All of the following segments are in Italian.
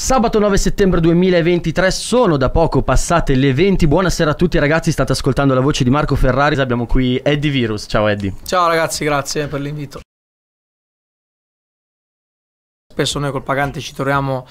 Sabato 9 settembre 2023 sono da poco passate le 20. Buonasera a tutti ragazzi, state ascoltando la voce di Marco Ferrari. Abbiamo qui Eddie Virus. Ciao Eddie. Ciao ragazzi, grazie per l'invito. Spesso noi col pagante ci troviamo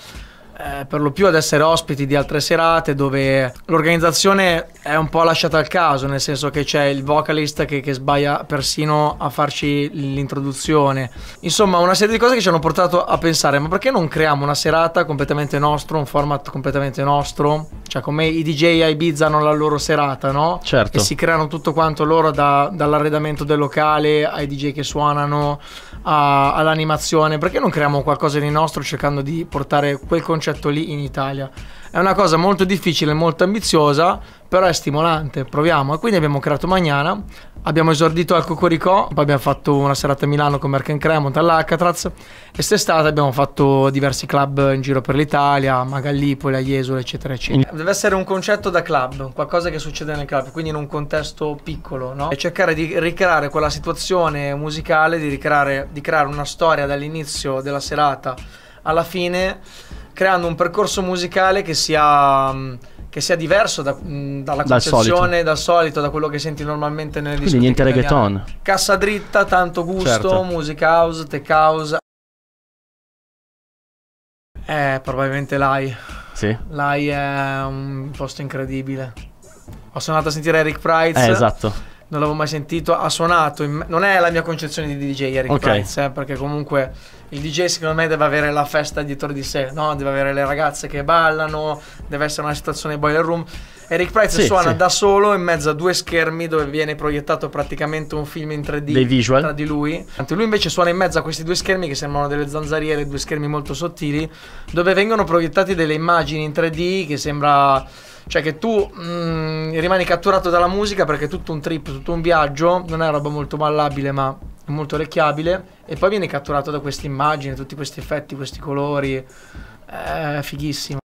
eh, per lo più ad essere ospiti di altre serate dove l'organizzazione è un po' lasciata al caso, nel senso che c'è il vocalist che, che sbaglia persino a farci l'introduzione. Insomma, una serie di cose che ci hanno portato a pensare, ma perché non creiamo una serata completamente nostra, un format completamente nostro? Cioè, come i DJ a Ibiza hanno la loro serata, no? Certo. Che si creano tutto quanto loro da, dall'arredamento del locale ai DJ che suonano a, all'animazione, perché non creiamo qualcosa di nostro cercando di portare quel concetto lì in Italia? È una cosa molto difficile, molto ambiziosa, però è stimolante, proviamo. E quindi abbiamo creato Magnana, abbiamo esordito al Cocoricò, poi abbiamo fatto una serata a Milano con Merck Cremont all'Alcatraz e quest'estate abbiamo fatto diversi club in giro per l'Italia, a Magallipoli, a Jesolo, eccetera, eccetera. Deve essere un concetto da club, qualcosa che succede nel club, quindi in un contesto piccolo, no? E cercare di ricreare quella situazione musicale, di, ricreare, di creare una storia dall'inizio della serata alla fine, creando un percorso musicale che sia che sia diverso da, mh, mm, dalla dal concezione, solito. dal solito, da quello che senti normalmente nelle Quindi niente reggaeton. Cassa dritta, tanto gusto, certo. music house, tech house. Eh, probabilmente l'AI. Sì. L'AI è un posto incredibile. Ho suonato a sentire Eric Price. Eh, esatto non l'avevo mai sentito, ha suonato, in... non è la mia concezione di DJ Eric okay. Price, eh, perché comunque il DJ secondo me deve avere la festa dietro di sé, no? deve avere le ragazze che ballano, deve essere una situazione boiler room. Eric Price sì, suona sì. da solo in mezzo a due schermi dove viene proiettato praticamente un film in 3D Dei visual. tra di lui. Anzi, lui invece suona in mezzo a questi due schermi che sembrano delle zanzariere, due schermi molto sottili, dove vengono proiettati delle immagini in 3D che sembra cioè che tu mh, mm, rimani catturato dalla musica perché è tutto un trip, tutto un viaggio, non è roba molto ballabile ma è molto orecchiabile e poi vieni catturato da queste immagini, tutti questi effetti, questi colori, è eh, fighissimo.